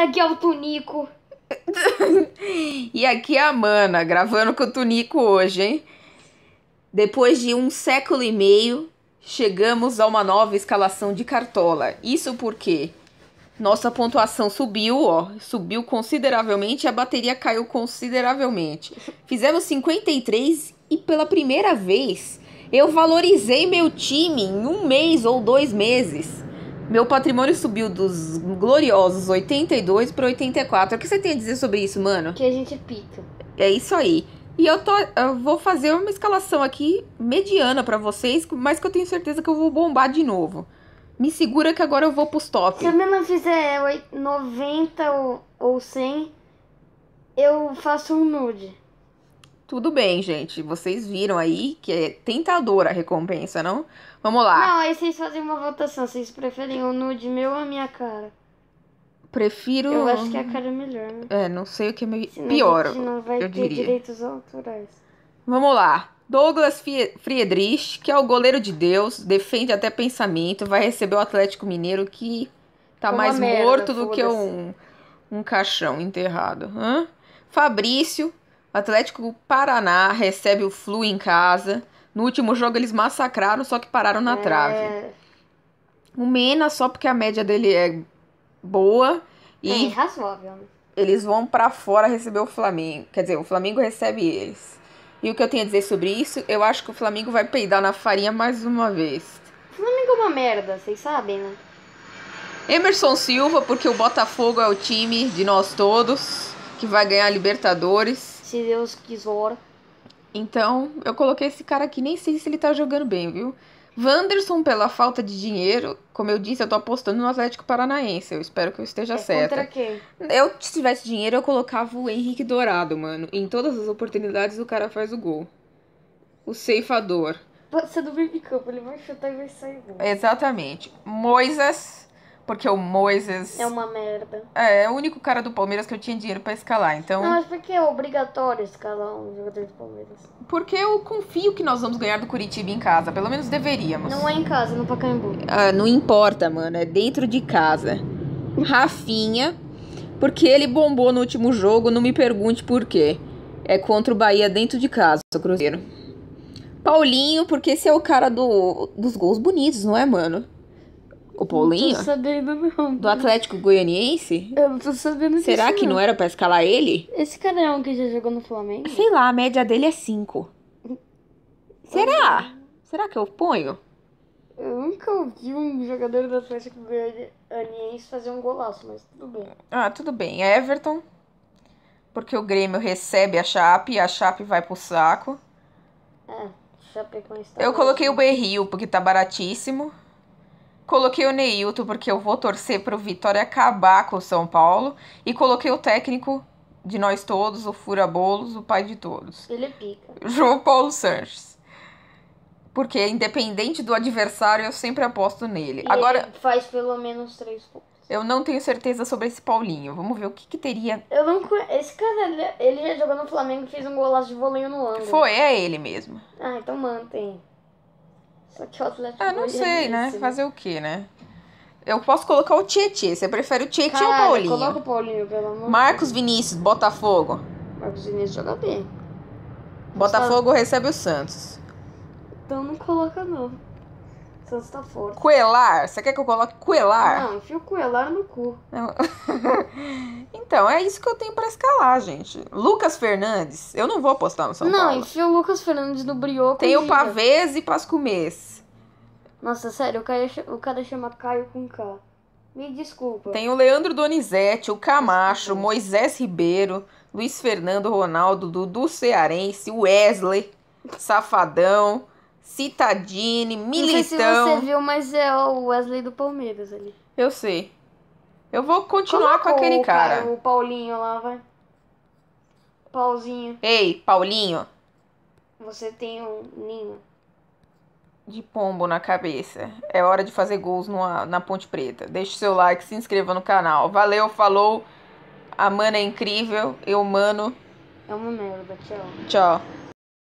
mana, aqui é o Tunico. e aqui é a mana, gravando com o Tunico hoje, hein? Depois de um século e meio, chegamos a uma nova escalação de Cartola. Isso porque nossa pontuação subiu, ó, subiu consideravelmente e a bateria caiu consideravelmente. Fizemos 53 e pela primeira vez eu valorizei meu time em um mês ou dois meses. Meu patrimônio subiu dos gloriosos 82 para 84. O que você tem a dizer sobre isso, mano? Que a gente é pito. É isso aí. E eu, tô, eu vou fazer uma escalação aqui mediana para vocês, mas que eu tenho certeza que eu vou bombar de novo. Me segura que agora eu vou pros top. Se eu mesmo fizer 90 ou 100, eu faço um nude. Tudo bem, gente. Vocês viram aí que é tentadora a recompensa, não? Vamos lá. Não, aí vocês fazem uma votação. Vocês preferem o nude meu ou a minha cara? Prefiro. Eu acho que a cara é melhor. Né? É, não sei o que é meio... pior. A gente não vai eu ter diria. direitos autorais. Vamos lá. Douglas Friedrich, que é o goleiro de Deus, defende até pensamento, vai receber o Atlético Mineiro que tá mais merda, morto do que um, um caixão enterrado. Hã? Fabrício, o Atlético Paraná recebe o Flu em casa. No último jogo eles massacraram, só que pararam na é. trave. O Mena, só porque a média dele é boa. E é razoável. Né? Eles vão para fora receber o Flamengo. Quer dizer, o Flamengo recebe eles. E o que eu tenho a dizer sobre isso, eu acho que o Flamengo vai peidar na farinha mais uma vez. O Flamengo é uma merda, vocês sabem, né? Emerson Silva, porque o Botafogo é o time de nós todos que vai ganhar a Libertadores se Deus quiser. Então, eu coloquei esse cara aqui, nem sei se ele tá jogando bem, viu? Wanderson, pela falta de dinheiro, como eu disse, eu tô apostando no Atlético Paranaense. Eu espero que eu esteja é certa. Contra quem? Eu, se tivesse dinheiro, eu colocava o Henrique Dourado, mano. Em todas as oportunidades, o cara faz o gol. O ceifador. Você do meio campo, ele vai chutar e vai sair gol. Exatamente. Moisés porque o Moisés. É uma merda. É, é o único cara do Palmeiras que eu tinha dinheiro para escalar, então. Não, mas por que é obrigatório escalar um jogador do Palmeiras? Porque eu confio que nós vamos ganhar do Curitiba em casa, pelo menos deveríamos. Não é em casa, no Pacaembu. Ah, não importa, mano, é dentro de casa. Rafinha, porque ele bombou no último jogo, não me pergunte por quê. É contra o Bahia dentro de casa, o Cruzeiro. Paulinho, porque esse é o cara do, dos gols bonitos, não é, mano? O Paulinho? Não tô sabendo, não. Do Atlético Goianiense? Eu não tô sabendo disso, Será que não. era pra escalar ele? Esse cara é um que já jogou no Flamengo? Sei lá, a média dele é 5. Será? Será que eu ponho? Eu nunca ouvi um jogador do Atlético Goianiense fazer um golaço, mas tudo bem. Ah, tudo bem. É Everton, porque o Grêmio recebe a Chape, a Chape vai pro saco. É, Chapecoense é tá Eu coloquei o Berril, porque tá baratíssimo. Coloquei o Neilton porque eu vou torcer para o Vitória acabar com o São Paulo. E coloquei o técnico de nós todos, o Fura Bolos, o pai de todos. Ele é pica. João Paulo Sanches. Porque independente do adversário, eu sempre aposto nele. E Agora faz pelo menos três pontos. Eu não tenho certeza sobre esse Paulinho. Vamos ver o que, que teria. Eu não Esse cara, ele já jogou no Flamengo e fez um golaço de voleio no ângulo. Foi, é ele mesmo. Ah, então mantém. Só que o Atlético Ah, não sei, né? né? Fazer o quê, né? Eu posso colocar o Tietê. Você prefere o Tietê ou o Paulinho? Coloca o Paulinho, pelo amor de Deus. Marcos Vinícius, Botafogo. Marcos Vinícius joga bem. Botafogo recebe o Santos. Então não coloca não tanta Coelar? Você quer que eu coloque coelar? Não, enfio coelar no cu. então, é isso que eu tenho pra escalar, gente. Lucas Fernandes, eu não vou apostar no São não, Paulo. Não, enfio o Lucas Fernandes no brioco. Tem o Pavês e Pascumês. Nossa, sério, o cara, o cara chama Caio com K. Me desculpa. Tem o Leandro Donizete, o Camacho, desculpa. Moisés Ribeiro, Luiz Fernando Ronaldo, Dudu Cearense, Wesley, Safadão, Citadini, Militão. Não sei se você viu, mas é o Wesley do Palmeiras ali. Eu sei. Eu vou continuar com aquele cara. O Paulinho lá, vai. Paulinho. Ei, Paulinho. Você tem um ninho. De pombo na cabeça. É hora de fazer gols na Ponte Preta. Deixe seu like, se inscreva no canal. Valeu, falou. A mana é incrível. Eu, mano. É uma merda. Tchau. Tchau.